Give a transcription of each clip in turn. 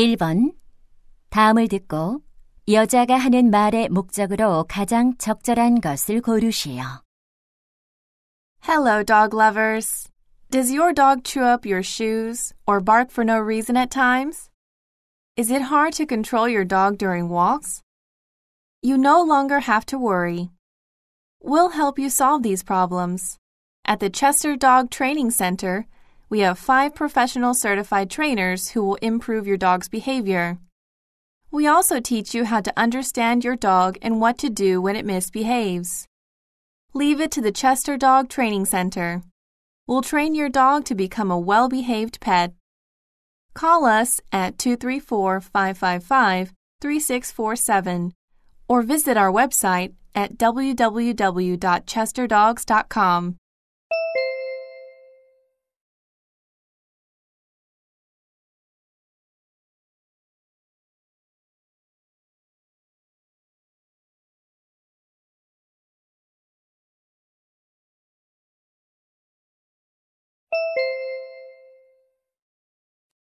1번 다음을 듣고 여자가 하는 말의 목적으로 가장 적절한 것을 고르시오. Hello, dog lovers. Does your dog chew up your shoes or bark for no reason at times? Is it hard to control your dog during walks? You no longer have to worry. We'll help you solve these problems. At the Chester Dog Training Center, we have five professional certified trainers who will improve your dog's behavior. We also teach you how to understand your dog and what to do when it misbehaves. Leave it to the Chester Dog Training Center. We'll train your dog to become a well behaved pet. Call us at 234 555 3647 or visit our website at www.chesterdogs.com.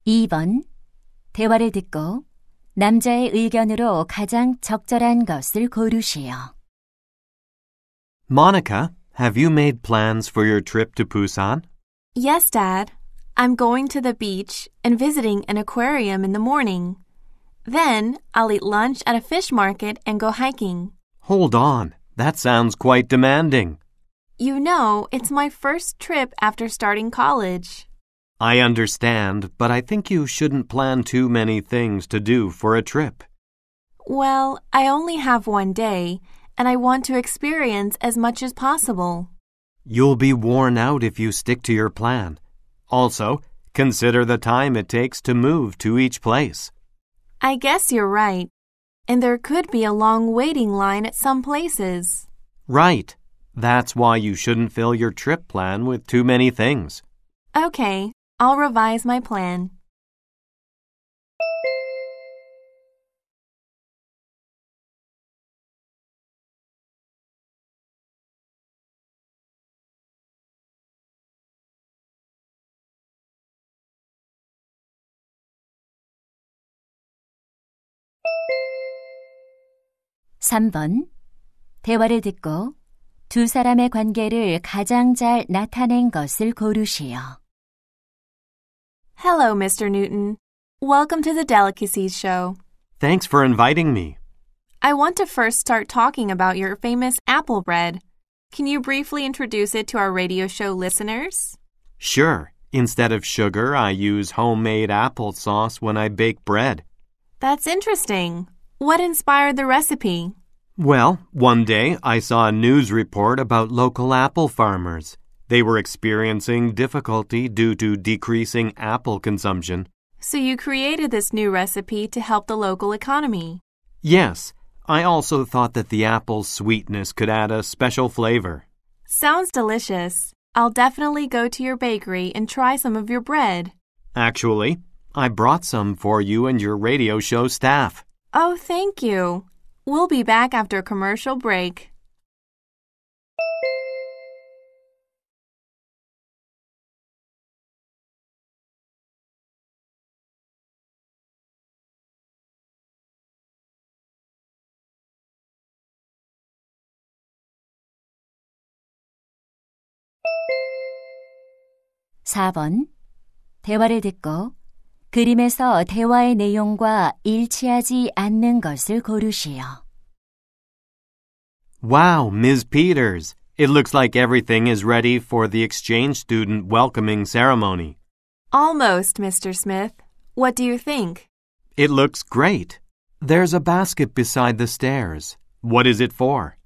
2번. 대화를 듣고 남자의 의견으로 가장 적절한 것을 고르시오. Monica, have you made plans for your trip to Busan? Yes, Dad. I'm going to the beach and visiting an aquarium in the morning. Then I'll eat lunch at a fish market and go hiking. Hold on. That sounds quite demanding. You know, it's my first trip after starting college. I understand, but I think you shouldn't plan too many things to do for a trip. Well, I only have one day, and I want to experience as much as possible. You'll be worn out if you stick to your plan. Also, consider the time it takes to move to each place. I guess you're right. And there could be a long waiting line at some places. Right. That's why you shouldn't fill your trip plan with too many things. Okay. I'll revise my plan. (3번) 대화를 듣고 두 사람의 관계를 가장 잘 나타낸 것을 고르시오. Hello, Mr. Newton. Welcome to the Delicacies Show. Thanks for inviting me. I want to first start talking about your famous apple bread. Can you briefly introduce it to our radio show listeners? Sure. Instead of sugar, I use homemade apple sauce when I bake bread. That's interesting. What inspired the recipe? Well, one day I saw a news report about local apple farmers. They were experiencing difficulty due to decreasing apple consumption. So you created this new recipe to help the local economy? Yes. I also thought that the apple's sweetness could add a special flavor. Sounds delicious. I'll definitely go to your bakery and try some of your bread. Actually, I brought some for you and your radio show staff. Oh, thank you. We'll be back after a commercial break. 4번. 대화를 듣고 그림에서 대화의 내용과 일치하지 않는 것을 고르시오. Wow, Ms. Peters. It looks like everything is ready for the exchange student welcoming ceremony. Almost, Mr. Smith. What do you think? It looks great. There's a basket beside the stairs. What is it for?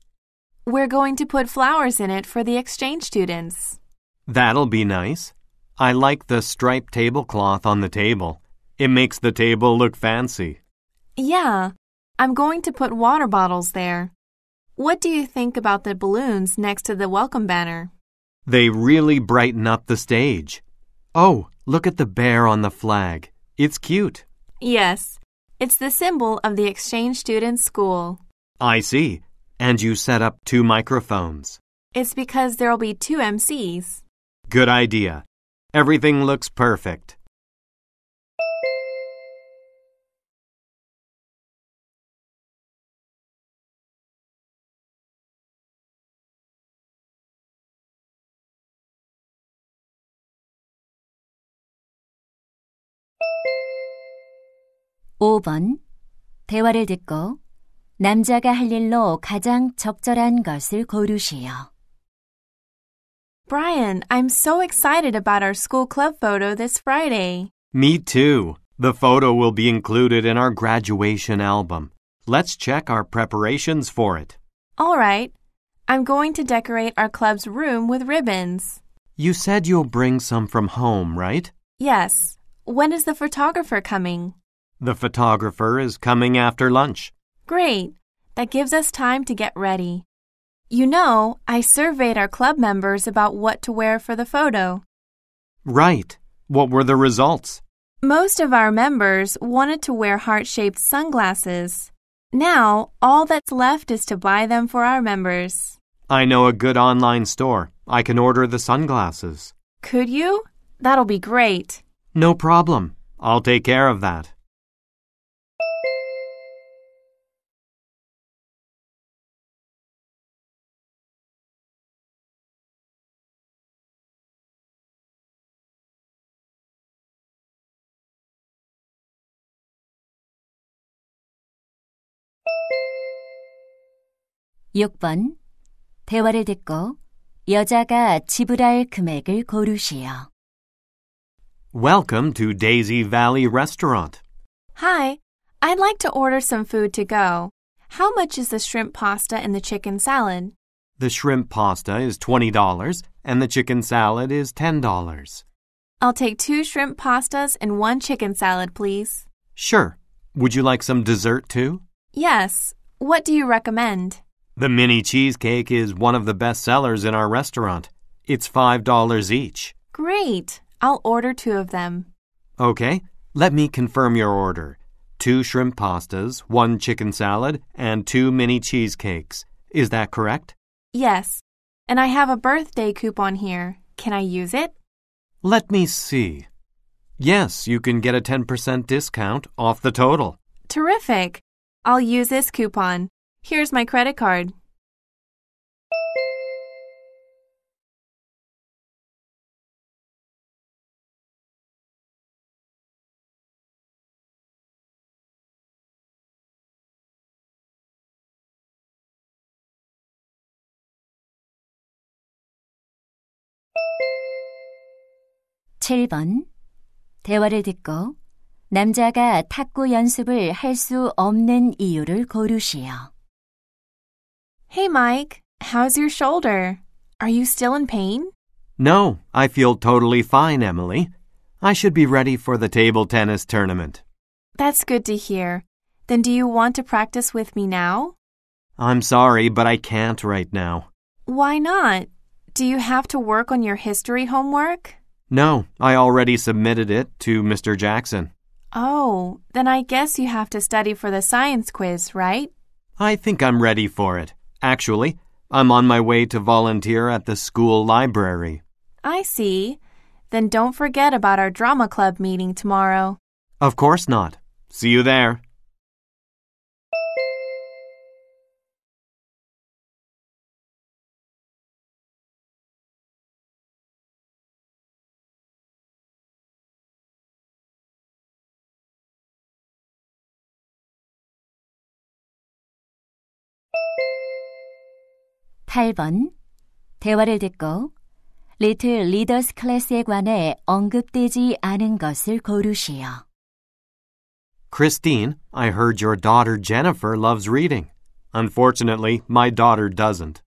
We're going to put flowers in it for the exchange students. That'll be nice. I like the striped tablecloth on the table. It makes the table look fancy. Yeah, I'm going to put water bottles there. What do you think about the balloons next to the welcome banner? They really brighten up the stage. Oh, look at the bear on the flag. It's cute. Yes, it's the symbol of the exchange students' school. I see. And you set up two microphones. It's because there'll be two MCs. Good idea. Everything looks perfect. (5번) 대화를 듣고 남자가 할 일로 가장 적절한 것을 고르시오. Brian, I'm so excited about our school club photo this Friday. Me too. The photo will be included in our graduation album. Let's check our preparations for it. All right. I'm going to decorate our club's room with ribbons. You said you'll bring some from home, right? Yes. When is the photographer coming? The photographer is coming after lunch. Great. That gives us time to get ready. You know, I surveyed our club members about what to wear for the photo. Right. What were the results? Most of our members wanted to wear heart shaped sunglasses. Now, all that's left is to buy them for our members. I know a good online store. I can order the sunglasses. Could you? That'll be great. No problem. I'll take care of that. 6번 대화를 듣고 여자가 지불할 금액을 고르시오. Welcome to Daisy Valley Restaurant. Hi, I'd like to order some food to go. How much is the shrimp pasta and the chicken salad? The shrimp pasta is $20 and the chicken salad is $10. I'll take two shrimp pastas and one chicken salad, please. Sure. Would you like some dessert too? Yes. What do you recommend? The mini cheesecake is one of the best sellers in our restaurant. It's $5 each. Great! I'll order two of them. Okay, let me confirm your order. Two shrimp pastas, one chicken salad, and two mini cheesecakes. Is that correct? Yes. And I have a birthday coupon here. Can I use it? Let me see. Yes, you can get a 10% discount off the total. Terrific. I'll use this coupon. Here's my credit card. (7번) 대화를 듣고 남자가 탁구 연습을 할 수 없는 이유를 고르시오. Hey, Mike, how's your shoulder? Are you still in pain? No, I feel totally fine, Emily. I should be ready for the table tennis tournament. That's good to hear. Then do you want to practice with me now? I'm sorry, but I can't right now. Why not? Do you have to work on your history homework? No, I already submitted it to Mr. Jackson. Oh, then I guess you have to study for the science quiz, right? I think I'm ready for it. Actually, I'm on my way to volunteer at the school library. I see. Then don't forget about our drama club meeting tomorrow. Of course not. See you there. 8번 대화를 듣고 리틀 리더스 클래스에 관해 언급되지 않은 것을 고르시오. Christine, I heard your daughter Jennifer loves reading. Unfortunately, my daughter doesn't.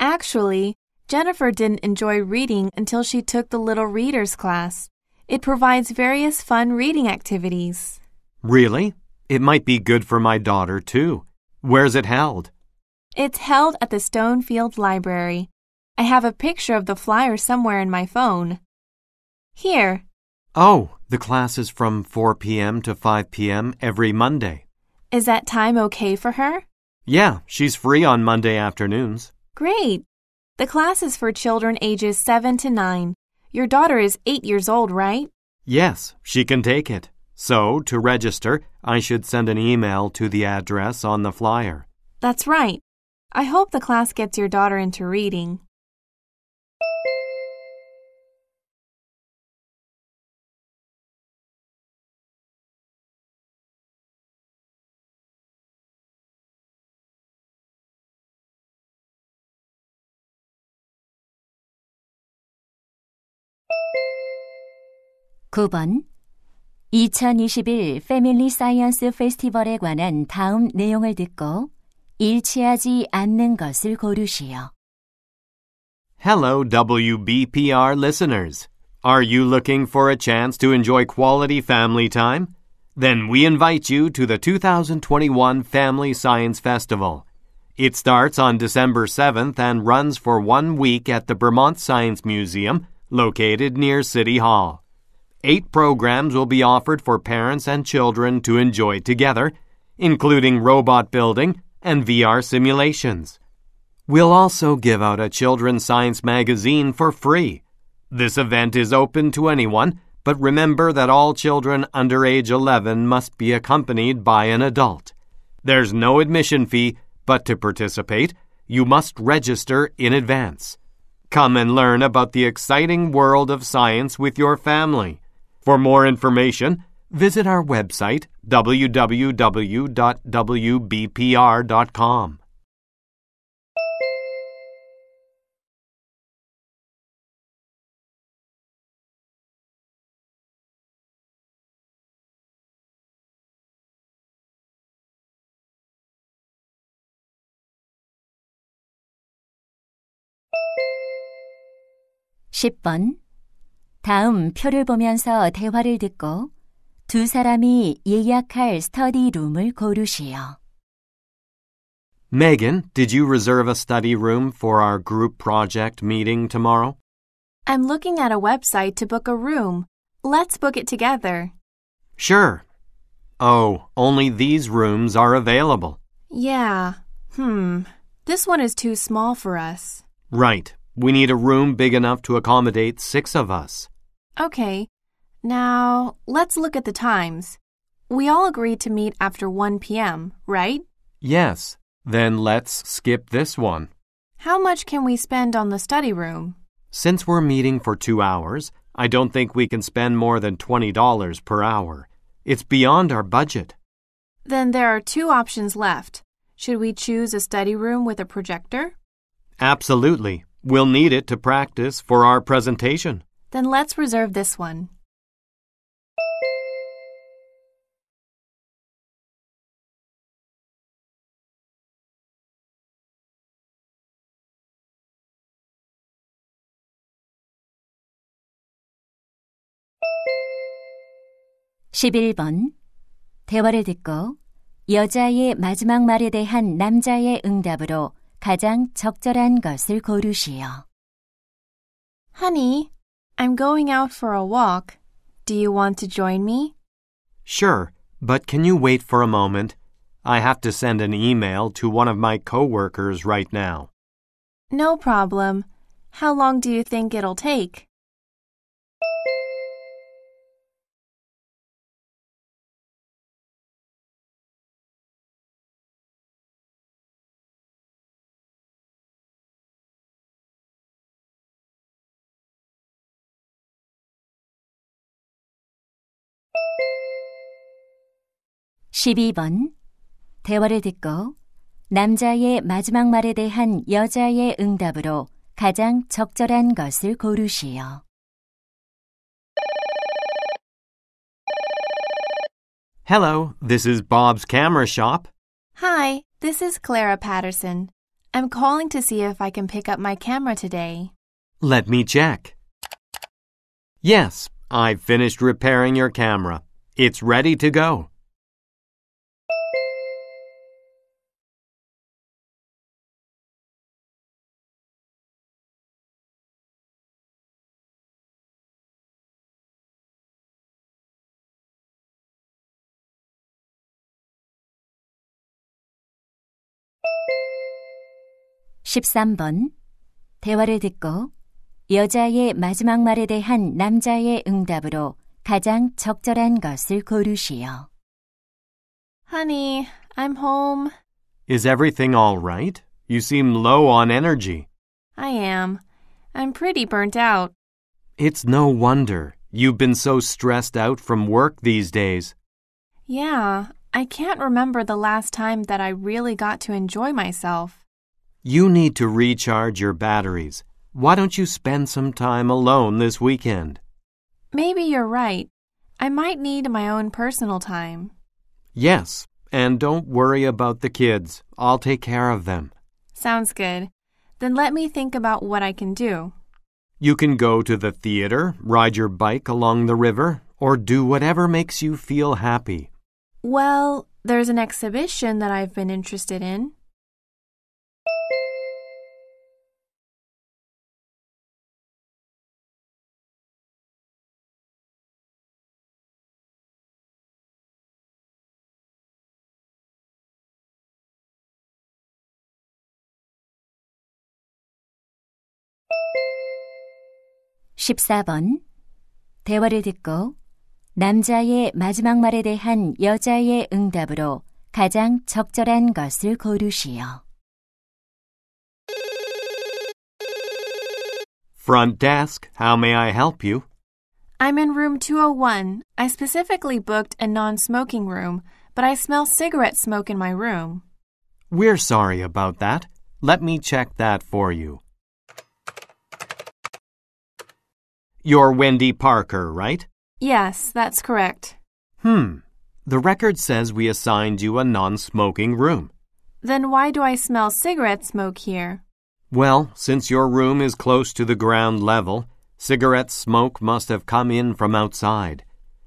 Actually, Jennifer didn't enjoy reading until she took the Little Readers class. It provides various fun reading activities. Really? It might be good for my daughter, too. Where's it held? It's held at the Stonefield Library. I have a picture of the flyer somewhere in my phone. Here. Oh, the class is from 4 p.m. to 5 p.m. every Monday. Is that time okay for her? Yeah, she's free on Monday afternoons. Great. The class is for children ages 7 to 9. Your daughter is 8 years old, right? Yes, she can take it. So, to register, I should send an email to the address on the flyer. That's right. I hope the class gets your daughter into reading. (9번) 2021 패밀리 사이언스 페스티벌에 관한 다음 내용을 듣고 일치하지 않는 것을 고르시오. Hello, WBPR listeners. Are you looking for a chance to enjoy quality family time? Then we invite you to the 2021 Family Science Festival. It starts on December 7th and runs for one week at the Vermont Science Museum, located near City Hall. Eight programs will be offered for parents and children to enjoy together, including robot building, and VR simulations. We'll also give out a children's science magazine for free. This event is open to anyone, but remember that all children under age 11 must be accompanied by an adult. There's no admission fee, but to participate, you must register in advance. Come and learn about the exciting world of science with your family. For more information, visit our website www.wbpr.com. (10번) 다음 표를 보면서 대화를 듣고 두 사람이 예약할 스터디 룸을 고르시오. Megan, did you reserve a study room for our group project meeting tomorrow? I'm looking at a website to book a room. Let's book it together. Sure. Oh, only these rooms are available. Yeah. Hmm. This one is too small for us. Right. We need a room big enough to accommodate six of us. Okay. Now, let's look at the times. We all agreed to meet after 1 p.m., right? Yes. Then let's skip this one. How much can we spend on the study room? Since we're meeting for two hours, I don't think we can spend more than $20 per hour. It's beyond our budget. Then there are two options left. Should we choose a study room with a projector? Absolutely. We'll need it to practice for our presentation. Then let's reserve this one. 11번 대화를 듣고 여자의 마지막 말에 대한 남자의 응답으로 가장 적절한 것을 고르시오. Honey, I'm going out for a walk. Do you want to join me? Sure, but can you wait for a moment? I have to send an email to one of my coworkers right now. No problem. How long do you think it'll take? 12번 대화를 듣고 남자의 마지막 말에 대한 여자의 응답으로 가장 적절한 것을 고르시오. Hello, this is Bob's camera shop. Hi, this is Clara Patterson. I'm calling to see if I can pick up my camera today. Let me check. Yes, I've finished repairing your camera. It's ready to go. 13번 대화를 듣고 여자의 마지막 말에 대한 남자의 응답으로 가장 적절한 것을 고르시오. Honey, I'm home. Is everything all right? You seem low on energy. I am. I'm pretty burnt out. It's no wonder. You've been so stressed out from work these days. Yeah, I can't remember the last time that I really got to enjoy myself. You need to recharge your batteries. Why don't you spend some time alone this weekend? Maybe you're right. I might need my own personal time. Yes, and don't worry about the kids. I'll take care of them. Sounds good. Then let me think about what I can do. You can go to the theater, ride your bike along the river, or do whatever makes you feel happy. Well, there's an exhibition that I've been interested in. 14번 대화를 듣고 남자의 마지막 말에 대한 여자의 응답으로 가장 적절한 것을 고르시오. Front desk, how may I help you? I'm in room 201. I specifically booked a non smoking room, but I smell cigarette smoke in my room. We're sorry about that. Let me check that for you. You're Wendy Parker, right? Yes, that's correct. Hmm. The record says we assigned you a non smoking room. Then why do I smell cigarette smoke here? Well, since your room is close to the ground level, cigarette smoke must have come in from outside.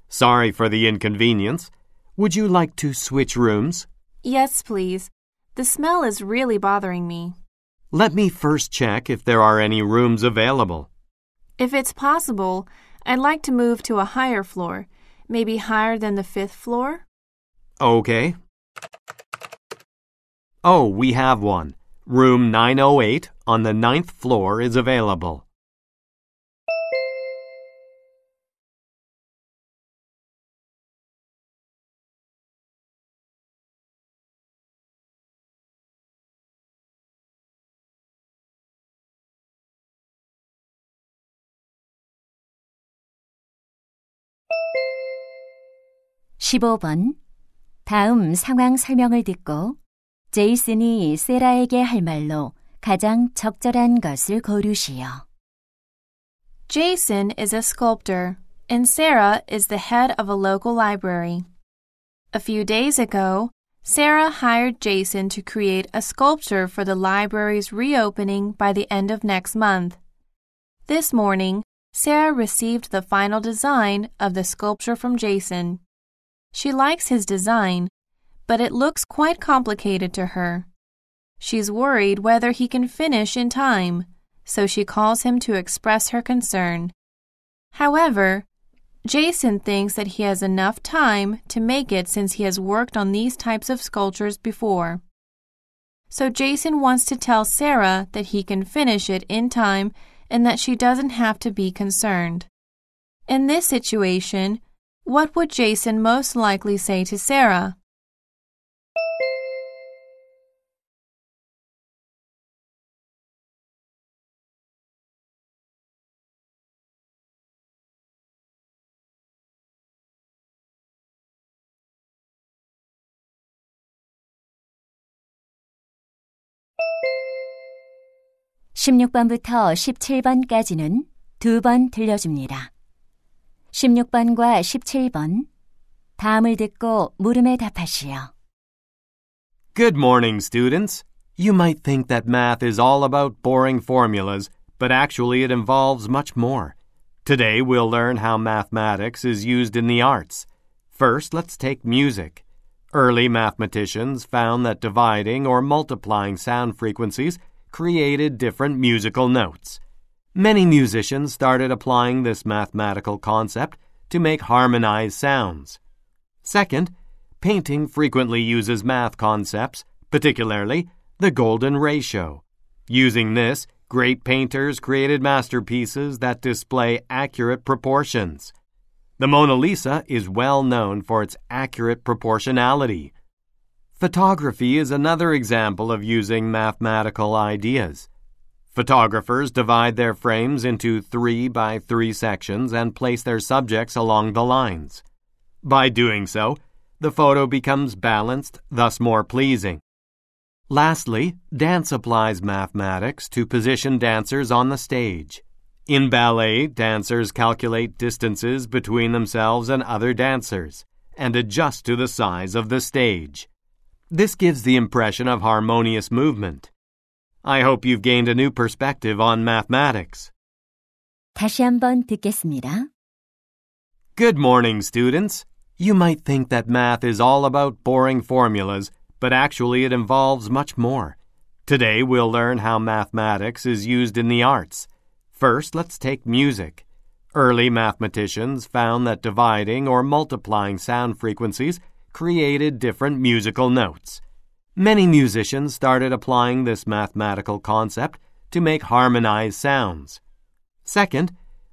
Sorry for the inconvenience. Would you like to switch rooms? Yes, please. The smell is really bothering me. Let me first check if there are any rooms available. If it's possible, I'd like to move to a higher floor, maybe higher than the fifth floor. Okay. Oh, we have one. Room 908 on the ninth floor is available. 15번 다음 상황 설명을 듣고 제이슨이 세라에게 할 말로 가장 적절한 것을 고르시오. Jason is a sculptor and Sarah is the head of a local library. A few days ago, Sarah hired Jason to create a sculpture for the library's reopening by the end of next month. This morning, Sarah received the final design of the sculpture from Jason. She likes his design, but it looks quite complicated to her. She's worried whether he can finish in time, so she calls him to express her concern. However, Jason thinks that he has enough time to make it since he has worked on these types of sculptures before. So Jason wants to tell Sarah that he can finish it in time and that she doesn't have to be concerned. In this situation, what would Jason most likely say to Sarah? (16번부터 17번까지는) 두 번 들려줍니다. 16번과 17번. 다음을 듣고 물음에 답하시오. Good morning, students. You might think that math is all about boring formulas, but actually it involves much more. Today we'll learn how mathematics is used in the arts. First, let's take music. Early mathematicians found that dividing or multiplying sound frequencies created different musical notes. Many musicians started applying this mathematical concept to make harmonized sounds. Second, painting frequently uses math concepts, particularly the golden ratio. Using this, great painters created masterpieces that display accurate proportions. The Mona Lisa is well known for its accurate proportionality. Photography is another example of using mathematical ideas. Photographers divide their frames into three by three sections and place their subjects along the lines. By doing so, the photo becomes balanced, thus more pleasing. Lastly, dance applies mathematics to position dancers on the stage. In ballet, dancers calculate distances between themselves and other dancers and adjust to the size of the stage. This gives the impression of harmonious movement. I hope you've gained a new perspective on mathematics. 다시 한번 듣겠습니다. Good morning, students. You might think that math is all about boring formulas, but actually it involves much more. Today we'll learn how mathematics is used in the arts. First, let's take music. Early mathematicians found that dividing or multiplying sound frequencies created different musical notes. Many musicians started applying this mathematical concept to make harmonized sounds. Second,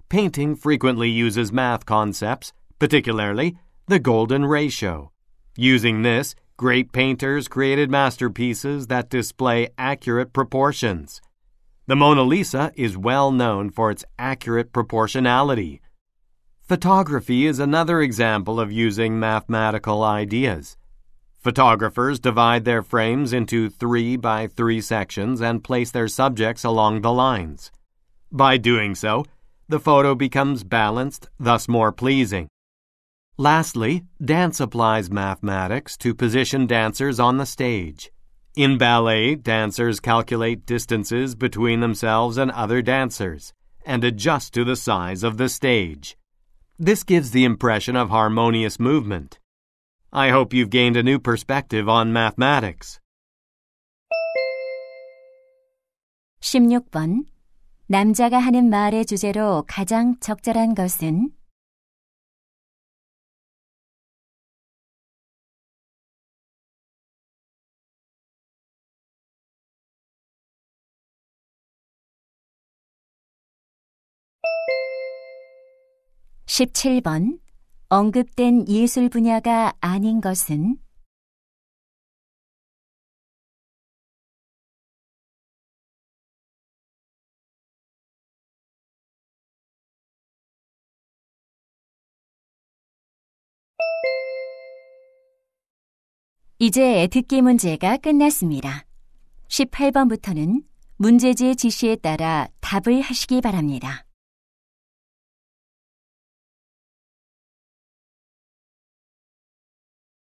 painting frequently uses math concepts, particularly the golden ratio. Using this, great painters created masterpieces that display accurate proportions. The Mona Lisa is well known for its accurate proportionality. Photography is another example of using mathematical ideas. Photographers divide their frames into three by three sections and place their subjects along the lines. By doing so, the photo becomes balanced, thus more pleasing. Lastly, dance applies mathematics to position dancers on the stage. In ballet, dancers calculate distances between themselves and other dancers and adjust to the size of the stage. This gives the impression of harmonious movement. I hope you've gained a new perspective on mathematics. 16번 남자가 하는 말의 주제로 가장 적절한 것은 십칠 번 언급된 예술 분야가 아닌 것은 이제 듣기 문제가 끝났습니다. 18번부터는 문제지의 지시에 따라 답을 하시기 바랍니다.